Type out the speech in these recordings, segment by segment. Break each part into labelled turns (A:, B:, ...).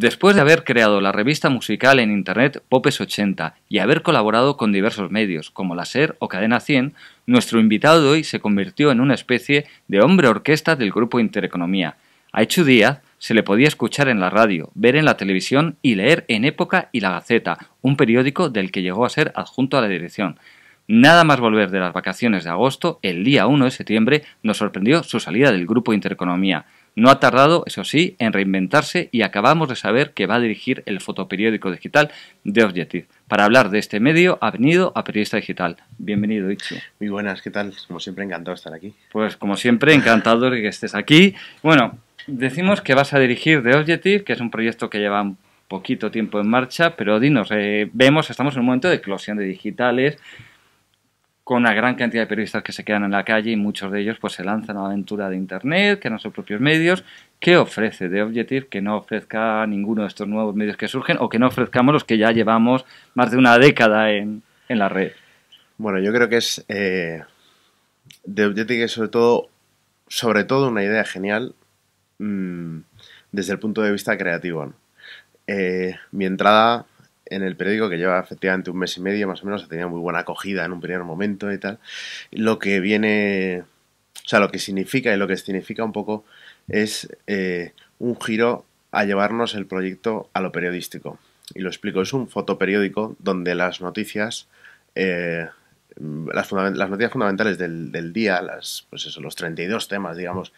A: Después de haber creado la revista musical en Internet Popes80 y haber colaborado con diversos medios como la SER o Cadena 100, nuestro invitado de hoy se convirtió en una especie de hombre orquesta del grupo Intereconomía. A hecho Díaz se le podía escuchar en la radio, ver en la televisión y leer en Época y La Gaceta, un periódico del que llegó a ser adjunto a la dirección. Nada más volver de las vacaciones de agosto, el día 1 de septiembre nos sorprendió su salida del grupo Intereconomía. No ha tardado, eso sí, en reinventarse y acabamos de saber que va a dirigir el fotoperiódico digital de Objective. Para hablar de este medio ha venido a Periodista Digital. Bienvenido, Ichu. Muy buenas, ¿qué tal? Como siempre, encantado de estar aquí. Pues como siempre, encantado de que estés aquí. Bueno, decimos que vas a dirigir The Objective, que es un proyecto que lleva un poquito tiempo en marcha, pero dinos, eh, vemos, estamos en un momento de eclosión de digitales, con una gran cantidad de periodistas que se quedan en la calle y muchos de ellos pues se lanzan a la aventura de Internet, que no son propios medios. ¿Qué ofrece de Objective que no ofrezca ninguno de estos nuevos medios que surgen o que no ofrezcamos los que ya llevamos más de una década en, la red? Bueno, yo creo que es de eh, Objective
B: sobre todo, sobre todo una idea genial mm, desde el punto de vista creativo. Eh, mi entrada en el periódico, que lleva efectivamente un mes y medio más o menos, ha tenido muy buena acogida en un primer momento y tal. Lo que viene, o sea, lo que significa y lo que significa un poco es eh, un giro a llevarnos el proyecto a lo periodístico. Y lo explico, es un fotoperiódico donde las noticias... Eh, las, noticias fundamentales del, día, las, pues eso, los 32 temas, digamos,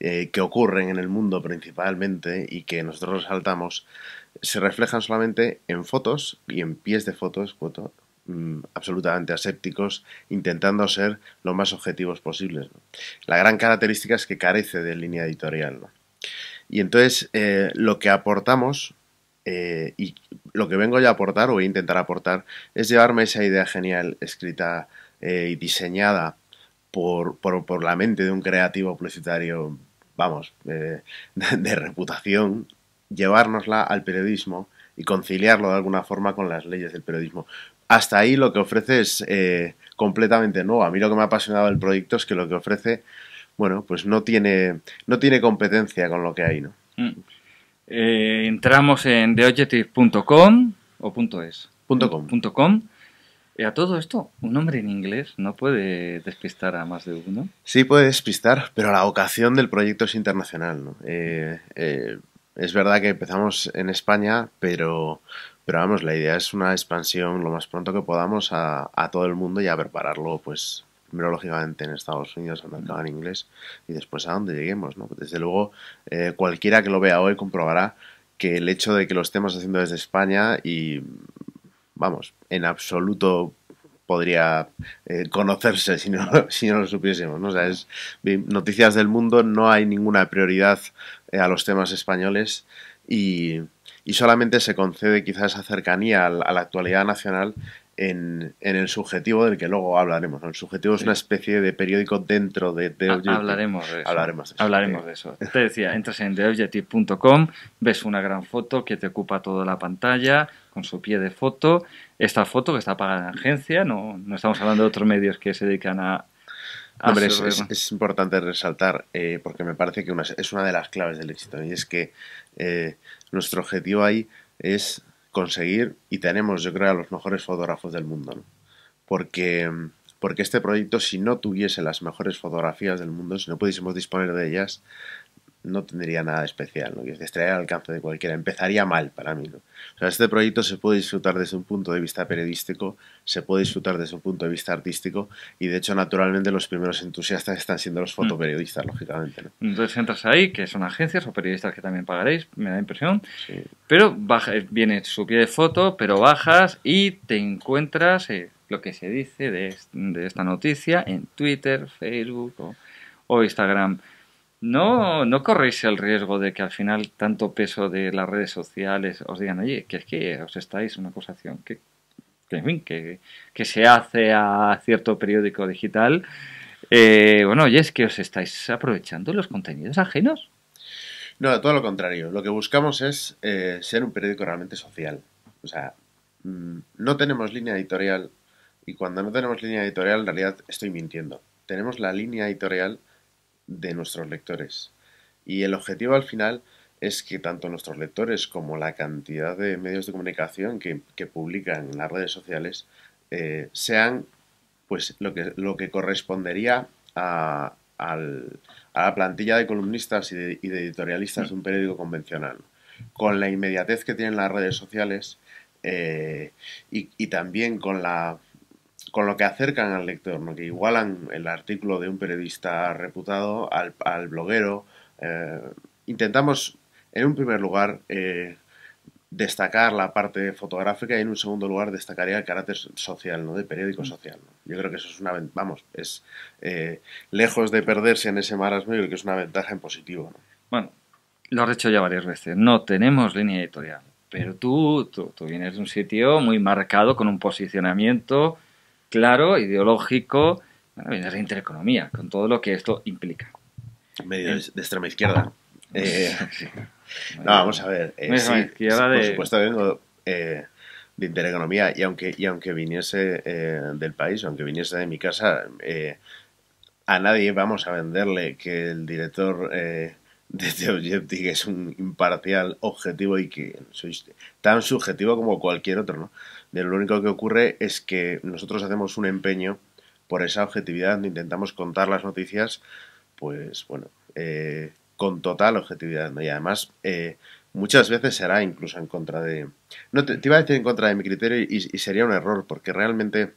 B: eh, que ocurren en el mundo principalmente y que nosotros resaltamos, se reflejan solamente en fotos y en pies de fotos, mm, absolutamente asépticos, intentando ser lo más objetivos posibles. La gran característica es que carece de línea editorial. Y entonces eh, lo que aportamos eh, y lo que vengo yo a aportar o voy a intentar aportar es llevarme esa idea genial escrita eh, y diseñada por, por, por, la mente de un creativo publicitario, vamos, de, reputación, llevárnosla al periodismo y conciliarlo de alguna forma con las leyes del periodismo. Hasta ahí lo que ofrece es eh, completamente nuevo. A mí lo que me ha apasionado del proyecto es que lo que ofrece,
A: bueno, pues no tiene, no tiene competencia con lo que hay, ¿no? Mm. Eh, entramos en theobjective.com o punto .es. .com. Eh, a todo esto, un nombre en inglés no puede despistar a más de uno. Sí
B: puede despistar, pero la vocación del proyecto es internacional. ¿no? es verdad que empezamos en España, pero, pero vamos, la idea es una expansión lo más pronto que podamos a, todo el mundo y a prepararlo, pues, primero lógicamente en Estados Unidos, al mercado en inglés y después a donde lleguemos, ¿no? Desde luego, eh, cualquiera que lo vea hoy comprobará que el hecho de que lo estemos haciendo desde España y, vamos, en absoluto podría eh, conocerse si no, lo supiésemos. ¿no? sea, es, noticias del mundo, no hay ninguna prioridad eh, a los temas españoles y, y solamente se concede quizás esa cercanía a la actualidad nacional en, el subjetivo del que luego hablaremos. El subjetivo es una especie de periódico dentro de
A: The Objective. Hablaremos de eso. Hablaremos de eso. Hablaremos Te decía, entras en TheObjective.com, ves una gran foto que te ocupa toda la pantalla con su pie de foto. Esta foto que está pagada en agencia, no, estamos hablando de otros medios que se dedican a... a es,
B: importante resaltar, eh, porque me parece que es una de las claves del éxito, y es que eh, nuestro objetivo ahí es conseguir y tenemos, yo creo, a los mejores fotógrafos del mundo, Porque, porque este proyecto, si no tuviese las mejores fotografías del mundo, si no pudiésemos disponer de ellas, no tendría nada especial, ¿no? estaría al alcance de cualquiera, empezaría mal para mí. ¿no? O sea, este proyecto se puede disfrutar desde un punto de vista periodístico, se puede disfrutar desde un punto de vista artístico y de hecho naturalmente los primeros entusiastas están siendo los mm. fotoperiodistas, lógicamente. ¿no?
A: Entonces entras ahí, que son agencias o periodistas que también pagaréis, me da impresión, sí. pero eh, viene su pie de foto, pero bajas y te encuentras eh, lo que se dice de, de, esta noticia en Twitter, Facebook o Instagram. ¿no, ¿no corréis el riesgo de que al final tanto peso de las redes sociales os digan, oye, que es que os estáis una acusación que, se hace a cierto periódico digital? Eh, bueno, oye, es que os estáis aprovechando los contenidos ajenos. No, todo lo contrario. Lo que buscamos
B: es eh, ser un periódico realmente social. O sea, mm, no tenemos línea editorial y cuando no tenemos línea editorial en realidad estoy mintiendo. Tenemos la línea editorial de nuestros lectores. Y el objetivo al final es que tanto nuestros lectores como la cantidad de medios de comunicación que, publican en las redes sociales eh, sean pues lo que, lo que correspondería a, la plantilla de columnistas y de, editorialistas de un periódico convencional. Con la inmediatez que tienen las redes sociales eh, y, también con la con lo que acercan al lector, que igualan el artículo de un periodista reputado al, bloguero. Eh, intentamos, en un primer lugar, eh, destacar la parte fotográfica y en un segundo lugar destacaría el carácter social, ¿no? De periódico mm. social. Yo creo que eso es una vamos, es eh, lejos de
A: perderse en ese marasmo, yo que es una ventaja en positivo. Bueno, lo has dicho ya varias veces, no tenemos línea editorial, pero tú, tú, tú vienes de un sitio muy marcado, con un posicionamiento claro, ideológico, bueno, viene de intereconomía, con todo lo que esto implica. Medio eh, de extrema izquierda. Eh, no, vamos a ver. Eh, de... Por supuesto
B: vengo de intereconomía y aunque, y aunque viniese del país, aunque viniese de mi casa, a nadie vamos a venderle que el director desde Objective, que es un imparcial objetivo y que sois tan subjetivo como cualquier otro, ¿no? De lo único que ocurre es que nosotros hacemos un empeño por esa objetividad, intentamos contar las noticias, pues bueno, eh, con total objetividad, Y además, eh, muchas veces será incluso en contra de... No, te, iba a decir en contra de mi criterio y, sería un error, porque realmente,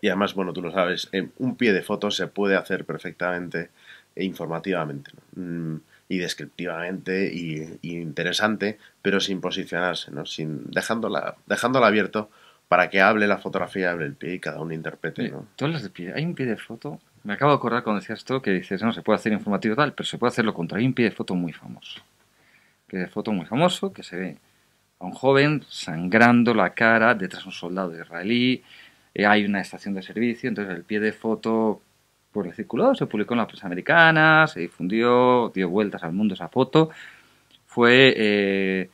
B: y además, bueno, tú lo sabes, un pie de foto se puede hacer perfectamente e informativamente. ¿no? Mm, y descriptivamente y, interesante, pero sin posicionarse, ¿no? sin dejándola, dejándola abierto para que hable la
A: fotografía, hable el pie y cada uno interprete. Tú Hay un pie de foto. Me acabo de acordar cuando decías esto que dices, no, se puede hacer informativo tal, pero se puede hacer lo contrario. Hay un pie de foto muy famoso. Pie de foto muy famoso que se ve a un joven sangrando la cara detrás de un soldado israelí. Eh, hay una estación de servicio, entonces el pie de foto pues circulado se publicó en las prensa americana, se difundió, dio vueltas al mundo esa foto. Fue eh,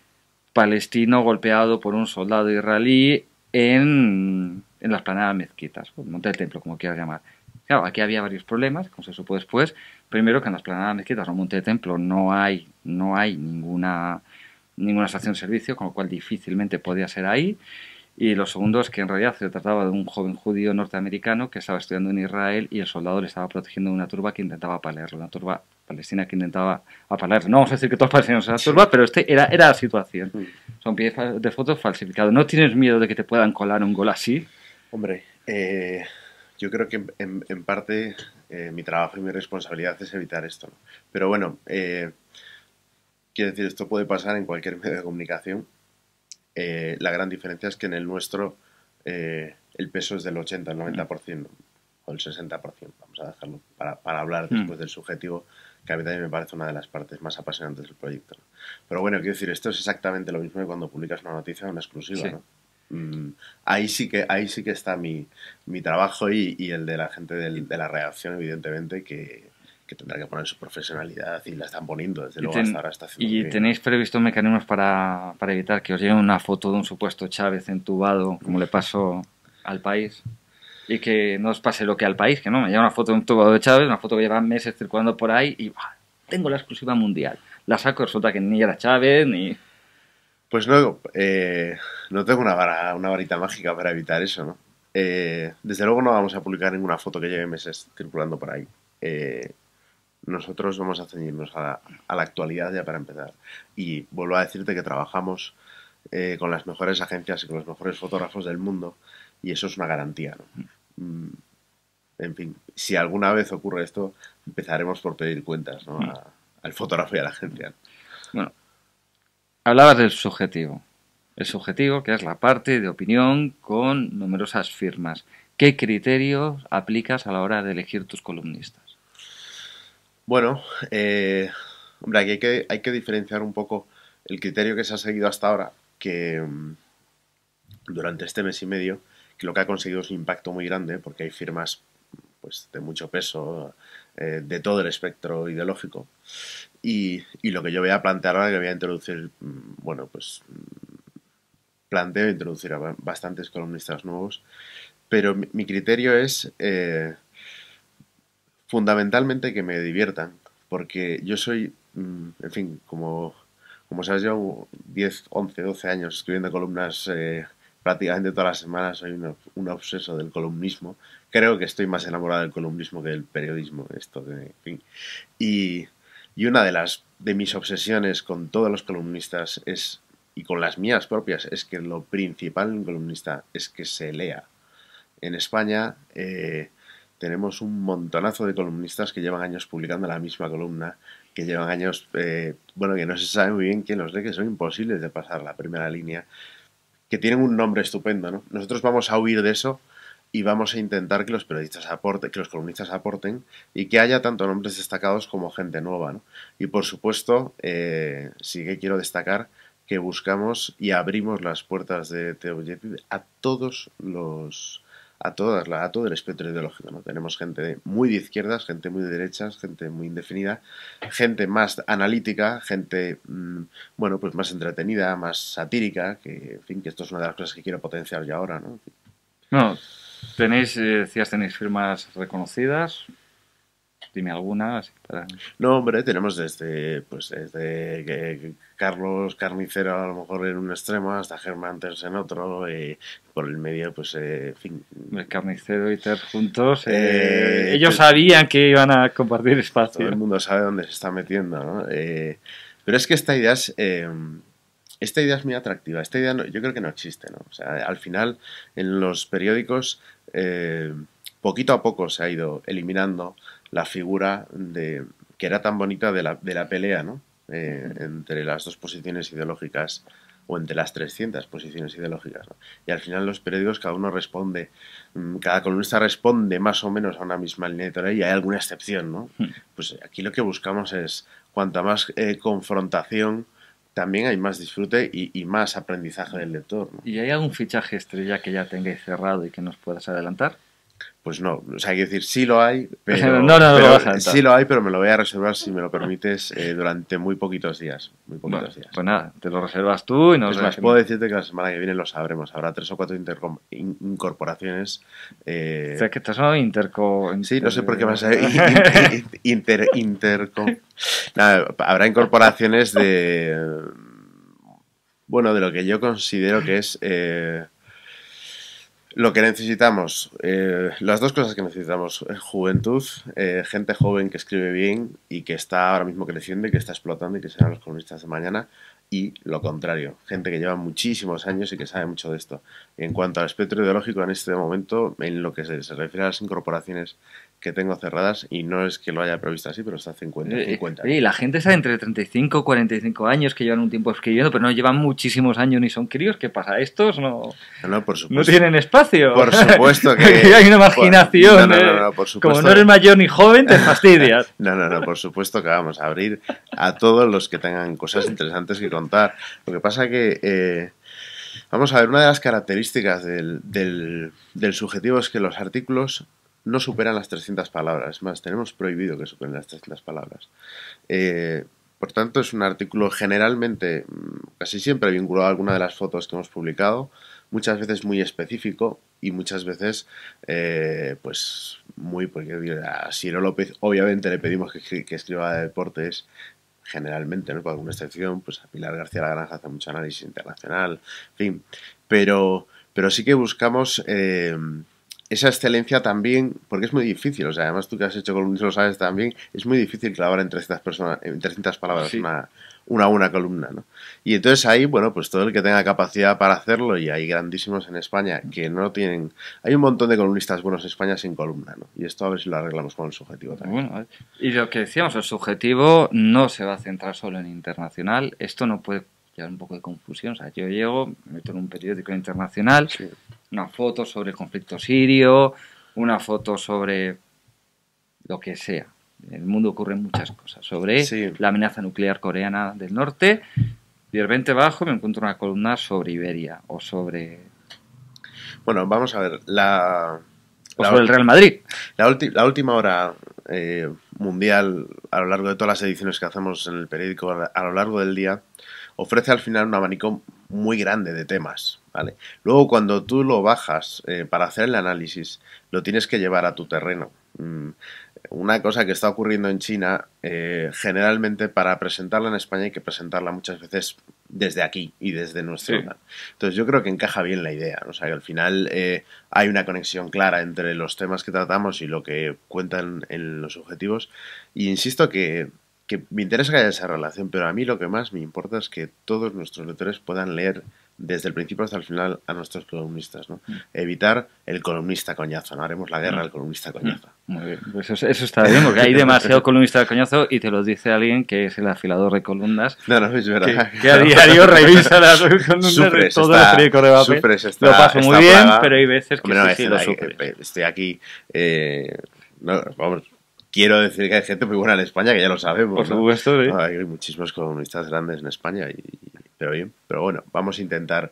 A: palestino golpeado por un soldado israelí en, en las planadas mezquitas, monte del templo, como quieras llamar. Claro, aquí había varios problemas, como se supo después. Primero, que en las planadas mezquitas o monte de templo no hay, no hay ninguna, ninguna estación de servicio, con lo cual difícilmente podía ser ahí y lo segundo es que en realidad se trataba de un joven judío norteamericano que estaba estudiando en Israel y el soldado le estaba protegiendo de una turba que intentaba apalearlo, una turba palestina que intentaba apalearlo. No vamos a decir que todos palestinos eran turba, pero este era, era la situación. Son piezas de fotos falsificados. ¿No tienes miedo de que te puedan colar un gol así? Hombre, eh, yo creo que en, parte eh, mi trabajo y mi
B: responsabilidad es evitar esto. Pero bueno, eh, quiero decir, esto puede pasar en cualquier medio de comunicación eh, la gran diferencia es que en el nuestro eh, el peso es del 80, el 90% o el 60%. Vamos a dejarlo para, hablar mm. después del subjetivo, que a mí también me parece una de las partes más apasionantes del proyecto. Pero bueno, quiero decir, esto es exactamente lo mismo que cuando publicas una noticia, una exclusiva. ¿no? Mm, ahí, sí que, ahí sí que está mi, mi trabajo y, el de la gente de la reacción evidentemente, que que tendrá que poner su profesionalidad y la están poniendo, desde luego, hasta ahora ¿Y tenéis
A: previsto mecanismos para, evitar que os llegue una foto de un supuesto Chávez entubado, como le pasó al país? Y que no os pase lo que al país, que no, me llega una foto de un entubado de Chávez, una foto que lleva meses circulando por ahí y tengo la exclusiva mundial. La saco y resulta que ni era Chávez ni... Pues no, eh, no tengo una, una varita mágica para evitar eso, ¿no?
B: Eh, desde luego no vamos a publicar ninguna foto que lleve meses circulando por ahí. Eh, nosotros vamos a ceñirnos a la, actualidad ya para empezar. Y vuelvo a decirte que trabajamos eh, con las mejores agencias y con los mejores fotógrafos del mundo y eso es una garantía. Mm. En fin, si alguna vez ocurre esto,
A: empezaremos por pedir cuentas mm. al fotógrafo y a la agencia. Bueno, hablabas del subjetivo. El subjetivo, que es la parte de opinión con numerosas firmas. ¿Qué criterios aplicas a la hora de elegir tus columnistas?
B: Bueno, eh, hombre, aquí hay que, hay que diferenciar un poco el criterio que se ha seguido hasta ahora, que mm, durante este mes y medio, que lo que ha conseguido es un impacto muy grande, porque hay firmas pues, de mucho peso, eh, de todo el espectro ideológico. Y, lo que yo voy a plantear ahora, que voy a introducir, mm, bueno, pues mm, planteo introducir a bastantes columnistas nuevos, pero mi, criterio es eh, Fundamentalmente que me diviertan, porque yo soy, mm, en fin, como, como sabes, llevo 10, 11, 12 años escribiendo columnas eh, prácticamente todas las semanas, soy un, obseso del columnismo. Creo que estoy más enamorado del columnismo que del periodismo, esto fin. Y, una de las de mis obsesiones con todos los columnistas es y con las mías propias es que lo principal en un columnista es que se lea. En España eh, tenemos un montonazo de columnistas que llevan años publicando la misma columna, que llevan años, eh, bueno, que no se sabe muy bien quién los lee, que son imposibles de pasar la primera línea, que tienen un nombre estupendo, ¿no? Nosotros vamos a huir de eso y vamos a intentar que los periodistas aporten, que los columnistas aporten y que haya tanto nombres destacados como gente nueva, ¿no? Y por supuesto, eh, sí que quiero destacar que buscamos y abrimos las puertas de TWJP a todos los a, todas, a todo el espectro ideológico. ¿no? Tenemos gente muy de izquierdas, gente muy de derechas, gente muy indefinida, gente más analítica, gente mm, bueno, pues más entretenida, más satírica, que en fin, que esto es una de las cosas que quiero potenciar ya ahora.
A: No, tenéis, eh, decías, tenéis firmas reconocidas, dime
B: No, hombre, tenemos desde, pues, desde Carlos Carnicero a lo mejor en un extremo hasta Germán Terz en otro por el medio, pues, eh, en
A: fin. El Carnicero y Ter juntos. Eh, eh, ellos sabían que iban a compartir
B: espacio. Todo el mundo sabe dónde se está metiendo, ¿no? pero es que esta idea es esta idea es muy atractiva. Esta idea yo creo que no existe, ¿no? O sea, al final, en los periódicos, poquito a poco se ha ido eliminando la figura de, que era tan bonita de la, de la pelea, ¿no? Eh, entre las dos posiciones ideológicas o entre las 300 posiciones ideológicas. Y al final los periódicos cada uno responde, mm, cada columnista responde más o menos a una misma línea y hay alguna excepción, ¿no? Pues aquí lo que buscamos es cuanta más eh, confrontación, también hay más disfrute y, más aprendizaje del lector. ¿Y hay algún fichaje estrella que ya tengáis cerrado y que nos puedas adelantar? Pues no, o sea, hay que decir, sí lo hay, pero, no, no, no sí lo hay, pero me lo voy a reservar, si me lo permites, eh, durante muy poquitos días. Muy poquitos días. Pues nada, te lo reservas tú y nos Es más, puedo decirte que la semana que viene lo sabremos. Habrá tres o cuatro incorporaciones. Eh, o sea, que estás hablando interco... Sí, no sé por qué vas a inter, interco... Nada, habrá incorporaciones de... Bueno, de lo que yo considero que es... Eh, lo que necesitamos, eh, las dos cosas que necesitamos, eh, juventud, eh, gente joven que escribe bien y que está ahora mismo creciendo y que está explotando y que serán los comunistas de mañana, y lo contrario, gente que lleva muchísimos años y que sabe mucho de esto. En cuanto al espectro ideológico, en este momento, en lo que se refiere a las incorporaciones que tengo cerradas y no es que lo haya previsto
A: así, pero está 50. Eh, eh, y la gente está entre 35 y 45 años que llevan un tiempo escribiendo, pero no llevan muchísimos años ni son críos. ¿Qué pasa? Estos no, no, tienen espacio. Por supuesto que hay una imaginación. ¿eh? Como no eres mayor ni joven, te fastidias.
B: no, no, no, por supuesto que vamos a abrir a todos los que tengan cosas interesantes que contar. Lo que pasa que... Vamos a ver, una de las características del, del, del, subjetivo es que los artículos no superan las 300 palabras. Es más, tenemos prohibido que superen las 300 palabras. Eh, por tanto, es un artículo generalmente, mm, casi siempre vinculado a alguna de las fotos que hemos publicado, muchas veces muy específico y muchas veces, eh, pues, muy, porque a Ciro López obviamente le pedimos que, escriba de deportes, generalmente, ¿no? Por alguna excepción, pues a Pilar García La Granja hace mucho análisis internacional, en fin, pero, pero sí que buscamos... Eh, esa excelencia también, porque es muy difícil, o sea, además tú que has hecho columnas lo sabes también, es muy difícil clavar en estas personas, en palabras una, una columna, ¿no? Y entonces ahí, bueno, pues todo el que tenga capacidad para hacerlo, y hay grandísimos en España que no tienen... Hay un montón de columnistas buenos en España sin columna, ¿no? Y esto a ver si lo arreglamos con el subjetivo también.
A: y lo que decíamos, el subjetivo no se va a centrar solo en internacional, esto no puede llevar un poco de confusión, o sea, yo llego, me meto en un periódico internacional, una foto sobre el conflicto sirio, una foto sobre lo que sea. En el mundo ocurren muchas cosas. Sobre la amenaza nuclear coreana del norte, y de repente bajo me encuentro una columna sobre Iberia o sobre... Bueno, vamos a ver,
B: la...
A: O sobre el Real Madrid.
B: La, última hora eh, mundial, a lo largo de todas las ediciones que hacemos en el periódico, a lo largo del día, ofrece al final un abanico muy grande de temas Luego cuando tú lo bajas eh, para hacer el análisis, lo tienes que llevar a tu terreno. Mm, una cosa que está ocurriendo en China, eh, generalmente para presentarla en España hay que presentarla muchas veces desde aquí y desde nuestra Entonces yo creo que encaja bien la idea. O sea que al final eh, hay una conexión clara entre los temas que tratamos y lo que cuentan en los objetivos. Y insisto que que me interesa que haya esa relación, pero a mí lo que más me importa es que todos nuestros lectores puedan leer desde el principio hasta el final a nuestros columnistas, ¿no? Mm. Evitar el
A: columnista coñazo, no haremos la guerra mm. al columnista coñazo. Mm. Muy bien, pues eso, está bien, porque hay demasiado columnista coñazo y te lo dice alguien que es el afilador de columnas. No, no, es verdad. Que, a diario revisa las columnas de todo el trío de papel. lo paso muy bien, pero hay veces que no, sí, sí,
B: Estoy aquí, eh, no, vamos, quiero decir que hay gente muy buena en España, que ya lo sabemos. Por supuesto, hay muchísimos columnistas grandes en España y, pero bien. Pero bueno, vamos a intentar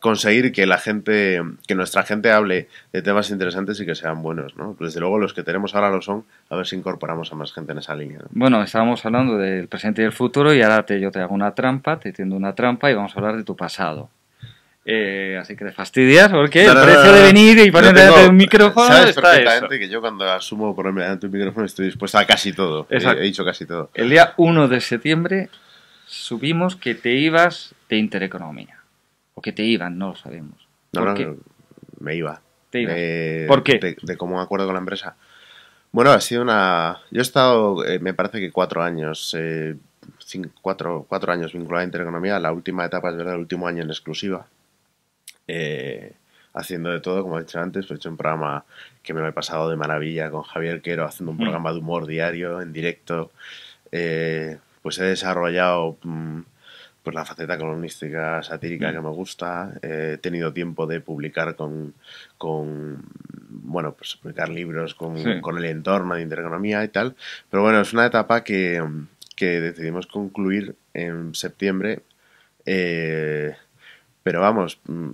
B: conseguir que la gente, que nuestra gente hable de temas interesantes y que sean buenos, ¿no? Desde luego los que tenemos ahora lo son, a ver si incorporamos a más
A: gente en esa línea. Bueno, estábamos hablando del presente y el futuro y ahora te, yo te hago una trampa, te tiendo una trampa y vamos a hablar de tu pasado. Eh, así que te fastidias porque el precio de venir y ponerme delante un micrófono sabes perfectamente que yo cuando
B: asumo ponerme delante un micrófono estoy dispuesta a casi todo. He, he, dicho casi todo.
A: El día 1 de septiembre subimos que te ibas de Intereconomía. O que te iban, no lo sabemos. No, no, me iba. Te eh, ¿Por
B: qué? De, común acuerdo con la empresa. Bueno, ha sido una... Yo he estado, eh, me parece que cuatro años, eh, cuatro, cuatro, años vinculado a Intereconomía. La última etapa es verdad, el último año en exclusiva. Eh, haciendo de todo, como he dicho antes, pues he hecho un programa que me lo he pasado de maravilla con Javier Quero, haciendo un mm. programa de humor diario, en directo pues he desarrollado mm, pues la faceta columnística satírica mm. que me gusta. he tenido tiempo de publicar con, con bueno, pues publicar libros con, el entorno de intereconomía y tal. Pero bueno, es una etapa que, decidimos concluir en septiembre. Eh, pero vamos, mm,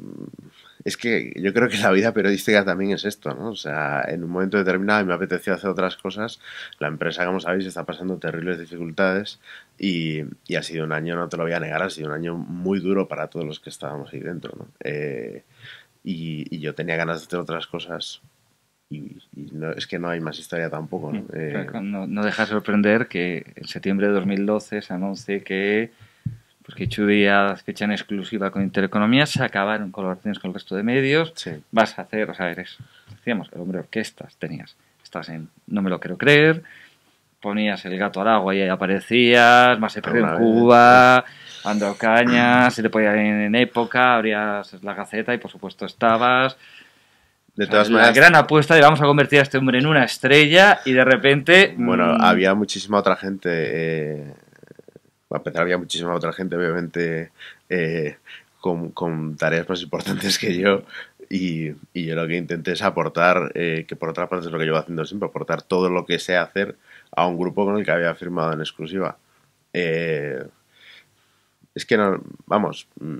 B: es que yo creo que la vida periodística también es esto, ¿no? O sea, en un momento determinado me apetecía hacer otras cosas. La empresa, como sabéis, está pasando terribles dificultades y, y, ha sido un año, no te lo voy a negar, ha sido un año muy duro para todos los que estábamos ahí dentro, ¿no? Eh, y, yo tenía ganas de hacer
A: otras cosas y, es que no hay más historia tampoco, ¿no? Eh, no, no deja sorprender que en septiembre de 2012 se anuncie que pues, que Chudías fecha en exclusiva con Intereconomía, se acabaron colaboraciones con el resto de medios, vas a hacer, o sea, eres, decíamos, el hombre orquestas, tenías, estás en No me lo quiero creer, ponías el gato al agua y ahí aparecías, más se perdió en Cuba, Ando Cañas, se te ponía en, época, abrías la gaceta y por supuesto estabas. De todas maneras, la gran apuesta de vamos a convertir a este hombre en una estrella y de repente... Bueno, mm, había
B: muchísima otra gente eh, a empezar, había muchísima otra gente, obviamente, eh, con, tareas más importantes que yo. Y, yo lo que intenté es aportar, eh, que por otra parte es lo que llevo haciendo siempre, aportar todo lo que sé hacer a un grupo con el que había firmado en exclusiva. Eh, es que no, vamos, mm,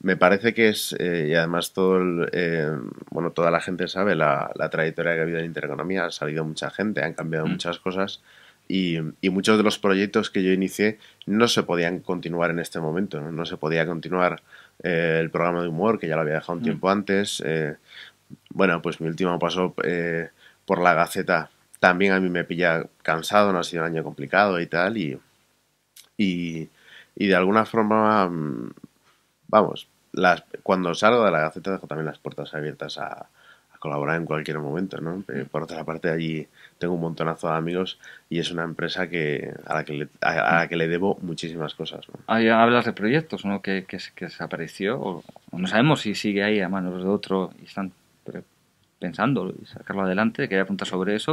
B: me parece que es, y además todo bueno, toda la gente sabe la, trayectoria que ha habido en Intereconomía, ha salido mucha gente, han cambiado mm. muchas cosas, y, muchos de los proyectos que yo inicié no se podían continuar en este momento, no, se podía continuar eh, el programa de humor, que ya lo había dejado un mm. tiempo antes. Eh, bueno, pues mi último paso eh, por la Gaceta también a mí me pilla cansado, no ha sido un año complicado y tal, y, y, de alguna forma, mm, vamos, cuando salgo de la Gaceta dejo también las puertas abiertas a, colaborar en cualquier momento, eh, Por otra parte, allí tengo un montonazo de amigos y es una empresa que, a, la que le, debo muchísimas cosas, ¿no?
A: hablas de proyectos, ¿no? Que, que, que desapareció, o, no sabemos si sigue ahí a manos de otro y están pensando y sacarlo adelante, quería apuntar sobre eso.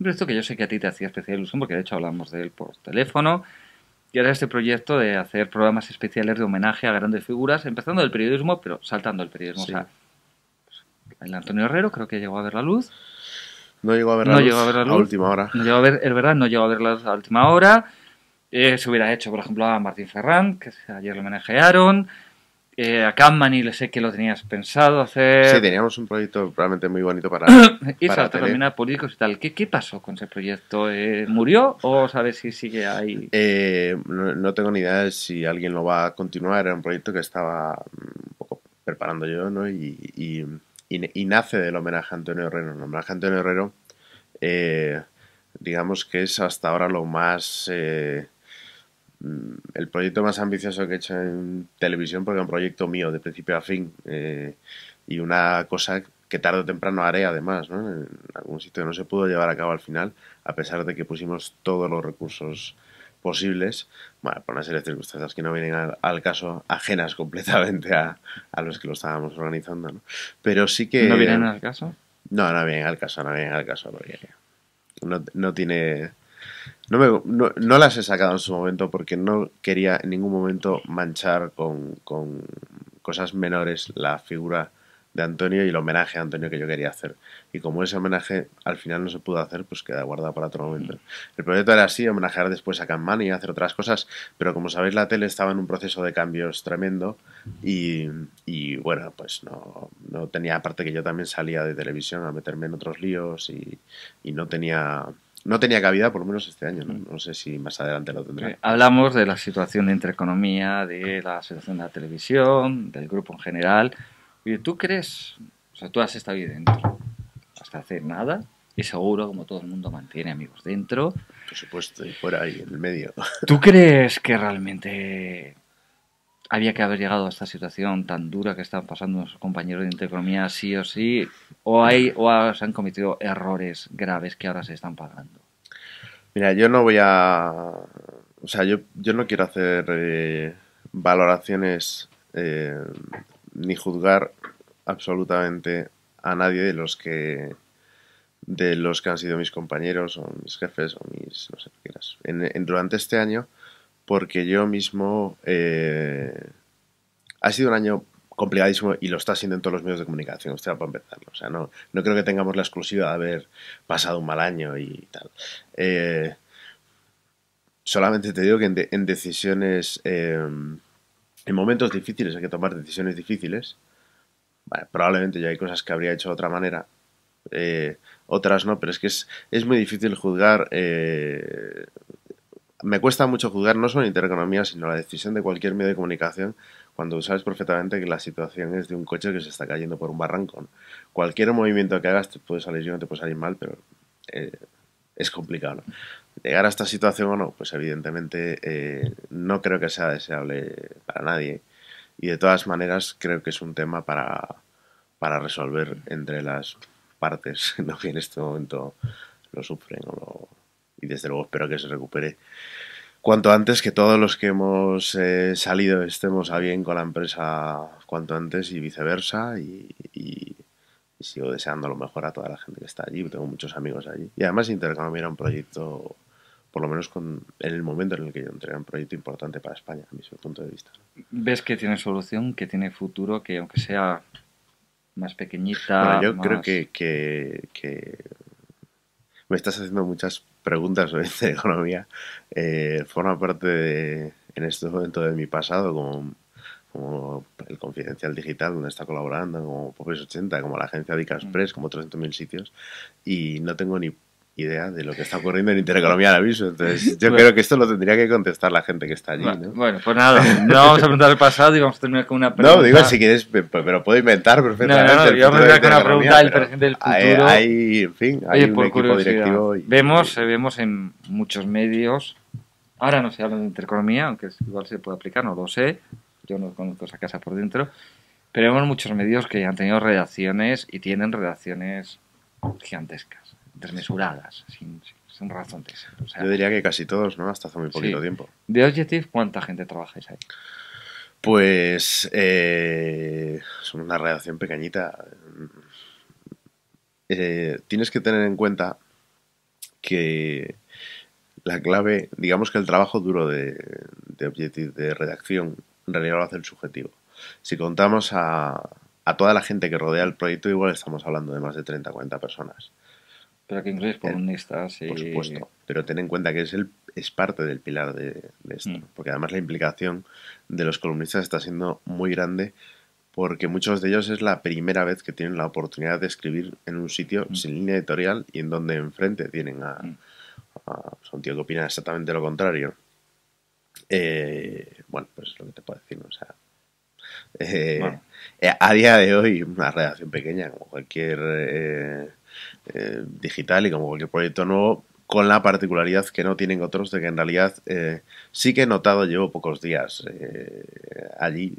A: Un proyecto que yo sé que a ti te hacía especial ilusión, porque de hecho hablamos de él por teléfono, y era este proyecto de hacer programas especiales de homenaje a grandes figuras, empezando del periodismo, pero saltando el periodismo el Antonio Herrero, creo que llegó a ver la luz. No llegó a ver la, luz, a, última hora. No llegó a ver, es verdad, no llegó a ver la luz a última hora. Eh, se hubiera hecho, por ejemplo, a Martín Ferrán, que ayer lo manejaron Eh, a y le sé que lo tenías pensado hacer. Sí, teníamos
B: un proyecto realmente muy bonito para. y para también
A: políticos y tal. ¿Qué, qué pasó con ese proyecto? Eh, ¿Murió o sabes si sigue ahí?
B: Eh, no, tengo ni idea de si alguien lo va a continuar. Era un proyecto que estaba mm, un poco preparando yo, ¿no? y y, nace del homenaje a Antonio Herrero. El homenaje a Antonio Herrero, eh, digamos que es hasta ahora lo más... Eh, mm, el proyecto más ambicioso que he hecho en televisión, porque es un proyecto mío de principio a fin eh, y una cosa que tarde o temprano haré además, en algún sitio que no se pudo llevar a cabo al final, a pesar de que pusimos todos los recursos posibles, bueno, por una serie de circunstancias que no vienen al, caso, ajenas completamente a, los que lo estábamos organizando, ¿no? Pero sí que... ¿No vienen al caso? No, no vienen al caso, no vienen al caso, no, no tiene... No, me, no, no, las he sacado en su momento porque no quería en ningún momento manchar con, con cosas menores la figura de Antonio y el homenaje a Antonio que yo quería hacer. Y como ese homenaje al final no se pudo hacer, pues queda guardado para otro momento. Mm. El proyecto era así, homenajear después a Kanman y hacer otras cosas, pero como sabéis la tele estaba en un proceso de cambios tremendo y, bueno, pues no, no, tenía, aparte que yo también salía de televisión a meterme en otros líos y, no tenía no tenía cabida, por lo menos este año. ¿no? Mm. sé si más adelante lo tendré.
A: Hablamos de la situación de intereconomía, de la situación de la televisión, del grupo en general, Oye, ¿tú crees? O sea, tú has estado ahí dentro hasta hacer nada y seguro, como todo el mundo mantiene amigos dentro. Por supuesto, y fuera ahí, en el medio. ¿Tú crees que realmente había que haber llegado a esta situación tan dura que están pasando los compañeros de Intereconomía sí o sí? ¿O, hay, o se han cometido errores graves que ahora se están pagando?
B: Mira, yo no voy a... O sea, yo, yo no quiero hacer eh, valoraciones eh, ni juzgar absolutamente a nadie de los que de los que han sido mis compañeros o mis jefes o mis no sé qué quieras durante este año porque yo mismo eh, ha sido un año complicadísimo y lo está siendo en todos los medios de comunicación, usted para empezar. O sea, no, no creo que tengamos la exclusiva de haber pasado un mal año y tal. Eh, solamente te digo que en, decisiones eh, en momentos difíciles hay que tomar decisiones difíciles. probablemente ya hay cosas que habría hecho de otra manera, eh, otras no, pero es que es, muy difícil juzgar. Eh, me cuesta mucho juzgar no solo intereconomía, sino la decisión de cualquier medio de comunicación cuando sabes perfectamente que la situación es de un coche que se está cayendo por un barranco. Cualquier movimiento que hagas te puede salir bien o te puede salir mal, pero eh, es complicado. Llegar a esta situación o no, pues evidentemente eh, no creo que sea deseable para nadie. Y de todas maneras creo que es un tema para, resolver entre las partes ¿no? que en este momento lo sufren. Y desde luego espero que se recupere cuanto antes, que todos los que hemos eh, salido estemos a bien con la empresa cuanto antes y viceversa. y, sigo deseando lo mejor a toda la gente que está allí. Tengo muchos amigos allí. Y además Intercambio era un proyecto por lo menos con, en el momento en el que yo entré, un proyecto importante para España, a mi punto de vista.
A: ¿Ves que tiene solución, que tiene futuro, que aunque sea más pequeñita? yo creo que,
B: que, me estás haciendo muchas preguntas sobre economía. Eh, forma parte de, en este momento de mi pasado como el Confidencial Digital, donde está colaborando, como Popes80, como la agencia de Express, mm. como 300.000 sitios, y no tengo ni idea de lo que está ocurriendo en Intereconomía al aviso, Entonces, yo creo que esto lo tendría que contestar la gente que está allí. Bueno, pues nada, no vamos a
A: preguntar el pasado y vamos a terminar con una pregunta. No, digo, si
B: quieres, pero puedo inventar perfectamente. No, no, yo voy a con una pregunta del presente del futuro. Hay, en fin, hay un equipo directivo.
A: vemos, eh, vemos en muchos medios, ahora no se habla de Intereconomía, aunque igual se puede aplicar, no lo sé, yo no conozco esa casa por dentro, pero vemos muchos medios que han tenido redacciones y tienen redacciones gigantescas desmesuradas, sin, sin razón Yo diría
B: que casi todos, ¿no? Hasta hace muy poquito tiempo.
A: ¿De Objective cuánta gente trabajáis ahí?
B: Pues eh, una redacción pequeñita. Eh, tienes que tener en cuenta que la clave, digamos que el trabajo duro de, de, objective, de redacción en realidad lo hace el subjetivo. Si contamos a, toda la gente que rodea el proyecto, igual estamos hablando de más de 30 40 personas. Pero que incluyes columnistas. sí. Por eh, eh, supuesto. Pero ten en cuenta que es, el, es parte del pilar de, esto. Mm. Porque además la implicación de los columnistas está siendo muy grande porque muchos de ellos es la primera vez que tienen la oportunidad de escribir en un sitio mm. sin línea editorial y en donde enfrente tienen a, mm. son pues, tío que opina exactamente lo contrario. Eh, bueno, pues es lo que te puedo decir, o sea, a día de hoy, una redacción pequeña, como cualquier eh, digital y como cualquier proyecto nuevo, con la particularidad que no tienen otros de que en realidad eh, sí que he notado, llevo pocos días eh, allí,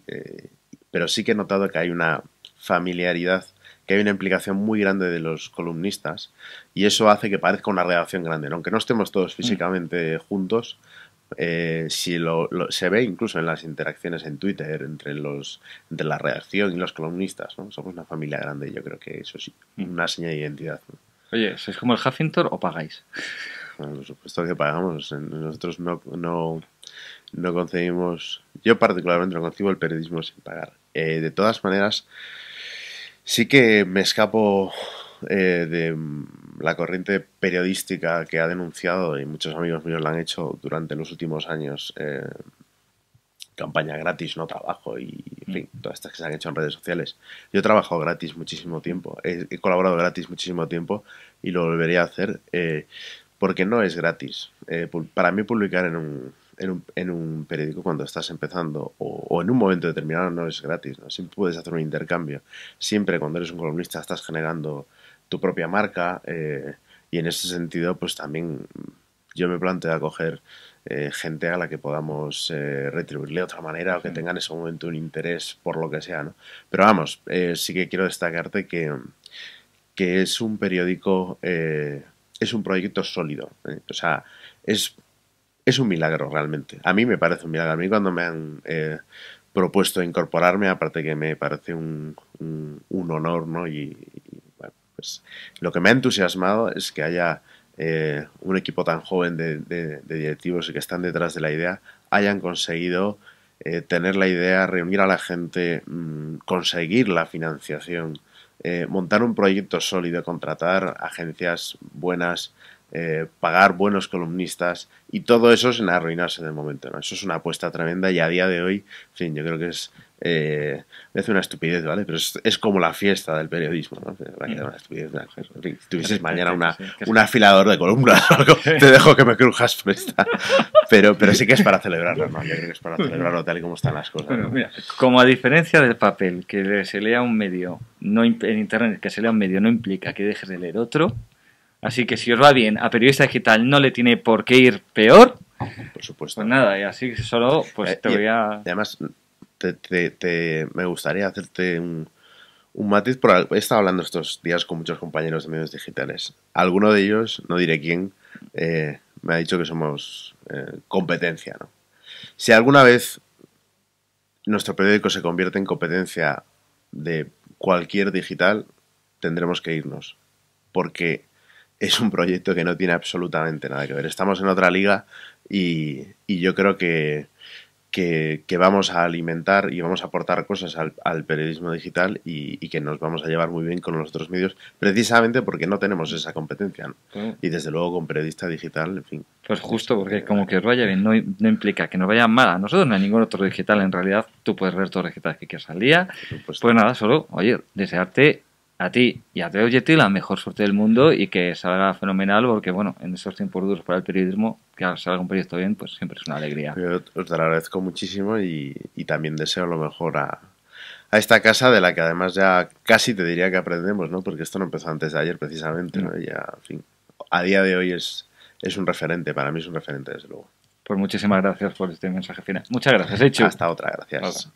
B: pero sí que he notado que hay una familiaridad que hay una implicación muy grande de los columnistas y eso hace que parezca una redacción grande. Aunque no estemos todos mm. físicamente juntos, eh, si se ve incluso en las interacciones en Twitter entre los de la redacción y los columnistas, ¿no? Somos una familia grande, yo creo que eso es mm. una señal de identidad.
A: Oye, ¿sois como el Huffington o pagáis?
B: por supuesto que pagamos. Nosotros no, no, no concebimos, yo particularmente no concibo el periodismo sin pagar. Eh, de todas maneras, sí que me escapo eh, de la corriente periodística que ha denunciado, y muchos amigos míos la han hecho durante los últimos años, eh, campaña gratis, no trabajo, y mm. todas estas que se han hecho en redes sociales. Yo he trabajado gratis muchísimo tiempo, he, colaborado gratis muchísimo tiempo y lo volveré a hacer eh, porque no es gratis. Eh, para mí publicar en un, en un, en un, periódico cuando estás empezando o, o, en un momento determinado no es gratis, ¿no? siempre puedes hacer un intercambio, siempre cuando eres un columnista estás generando tu propia marca eh, y en ese sentido pues también yo me planteo acoger eh, gente a la que podamos eh, retribuirle de otra manera o que tengan en ese momento un interés por lo que sea, ¿no? Pero vamos, eh, sí que quiero destacarte que, que es un periódico, es un proyecto sólido, o sea, es, es un milagro realmente. A mí me parece un milagro, a mí cuando me han propuesto incorporarme, aparte que me parece un, un, un honor ¿no? y, pues, lo que me ha entusiasmado es que haya eh, un equipo tan joven de, directivos que están detrás de la idea, hayan conseguido eh, tener la idea, reunir a la gente, mm, conseguir la financiación, eh, montar un proyecto sólido, contratar agencias buenas, eh, pagar buenos columnistas y todo eso en arruinarse en el momento. ¿no? Eso es una apuesta tremenda y a día de hoy, en fin, yo creo que es eh, es una estupidez, ¿vale? Pero es, como la fiesta del periodismo, ¿no? si tuvieses mañana una, un afilador de columnas te dejo que me crujas
A: Pero, pero sí que es para celebrarlo, ¿no? Yo creo que es para celebrarlo tal y como están las cosas. mira, como a diferencia del papel, que se lea un medio, no en Internet, que se lea un medio no implica que dejes de leer otro, Así que si os va bien, a periodista digital no le tiene por qué ir peor. Por supuesto. Pues nada, y así que solo pues eh, te voy a... además,
B: me gustaría hacerte un, matiz. Por, he estado hablando estos días con muchos compañeros de medios digitales. Alguno de ellos, no diré quién, eh, me ha dicho que somos eh, competencia. ¿no? Si alguna vez nuestro periódico se convierte en competencia de cualquier digital, tendremos que irnos. Porque es un proyecto que no tiene absolutamente nada que ver. Estamos en otra liga y, yo creo que, que, vamos a alimentar y vamos a aportar cosas al, periodismo digital y, que nos vamos a llevar muy bien con los otros medios,
A: precisamente porque no tenemos esa competencia. Y desde luego con periodista digital, en fin. Pues justo, porque como que os vaya bien no, implica que nos vaya mal a nosotros ni a ningún otro digital. En realidad, tú puedes ver todos los digital que quieras al día. Pues nada, solo, oye, desearte a ti y a Teo Yeti la mejor suerte del mundo y que salga fenomenal porque, bueno, en esos tiempos duros para el periodismo, que salga un proyecto bien, pues siempre es una alegría.
B: Yo os te lo agradezco muchísimo y, también deseo lo mejor a, esta casa de la que además ya casi te diría que aprendemos, ¿no? Porque esto no empezó antes de ayer precisamente, Ya, a día de hoy es, un referente, para mí es un referente
A: desde luego. Pues muchísimas gracias por este mensaje final. Muchas gracias, hecho. ¿eh, Hasta otra, gracias.